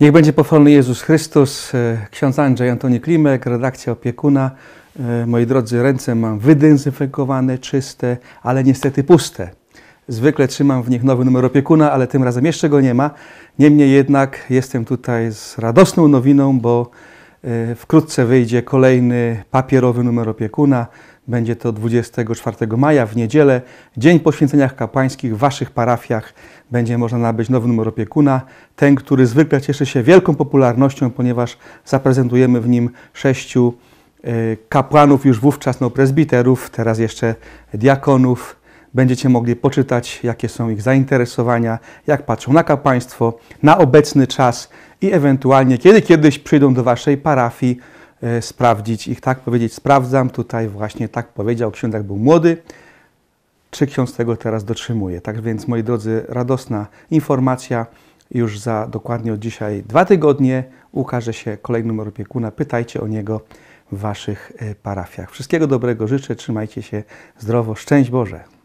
Niech będzie pochwalony Jezus Chrystus, e, ksiądz Andrzej Antoni Klimek, redakcja opiekuna. E, moi drodzy, ręce mam wydezynfekowane, czyste, ale niestety puste. Zwykle trzymam w nich nowy numer opiekuna, ale tym razem jeszcze go nie ma. Niemniej jednak jestem tutaj z radosną nowiną, bo E, wkrótce wyjdzie kolejny papierowy numer opiekuna. Będzie to 24 maja w niedzielę, dzień po święceniach kapłańskich w Waszych parafiach. Będzie można nabyć nowy numer opiekuna, ten, który zwykle cieszy się wielką popularnością, ponieważ zaprezentujemy w nim sześciu e, kapłanów, już wówczas no prezbiterów, teraz jeszcze diakonów. Będziecie mogli poczytać, jakie są ich zainteresowania, jak patrzą na kapłaństwo, na obecny czas, i ewentualnie, kiedy kiedyś przyjdą do waszej parafii, e, sprawdzić ich, tak powiedzieć, sprawdzam, tutaj właśnie tak powiedział, ksiądz jak był młody, czy ksiądz tego teraz dotrzymuje. Tak więc, moi drodzy, radosna informacja, już za dokładnie od dzisiaj dwa tygodnie ukaże się kolejny numer opiekuna, pytajcie o niego w waszych e, parafiach. Wszystkiego dobrego życzę, trzymajcie się zdrowo, szczęść Boże!